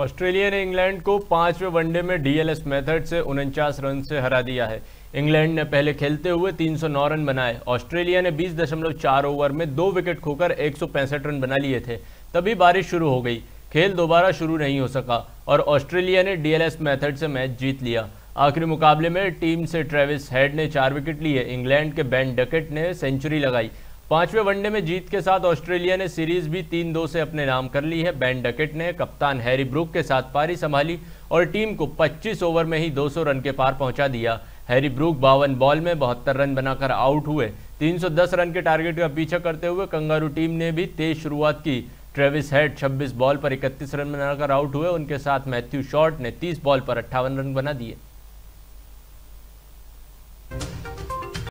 Australia ने England को पांचवें वनडे में डीएलएस मेथड से उनचास रन से हरा दिया है इंग्लैंड ने पहले खेलते हुए 309 रन बनाए ऑस्ट्रेलिया ने 20.4 ओवर में दो विकेट खोकर एक रन बना लिए थे तभी बारिश शुरू हो गई खेल दोबारा शुरू नहीं हो सका और ऑस्ट्रेलिया ने डीएलएस मेथड से मैच जीत लिया आखिरी मुकाबले में टीम से ट्रेविस हेड ने चार विकेट लिए इंग्लैंड के बैन डकेट ने सेंचुरी लगाई पांचवें वनडे में जीत के साथ ऑस्ट्रेलिया ने सीरीज भी तीन दो से अपने नाम कर ली है बैन डकेट ने कप्तान हैरी ब्रुक के साथ पारी संभाली और टीम को 25 ओवर में ही 200 रन के पार पहुंचा दिया हैरी ब्रूक बावन बॉल में बहत्तर रन बनाकर आउट हुए 310 रन के टारगेट का पीछा करते हुए कंगारू टीम ने भी तेज शुरुआत की ट्रेविस हेड 26 बॉल पर 31 रन बनाकर आउट हुए उनके साथ मैथ्यू शॉर्ट ने 30 बॉल पर अट्ठावन रन बना दिए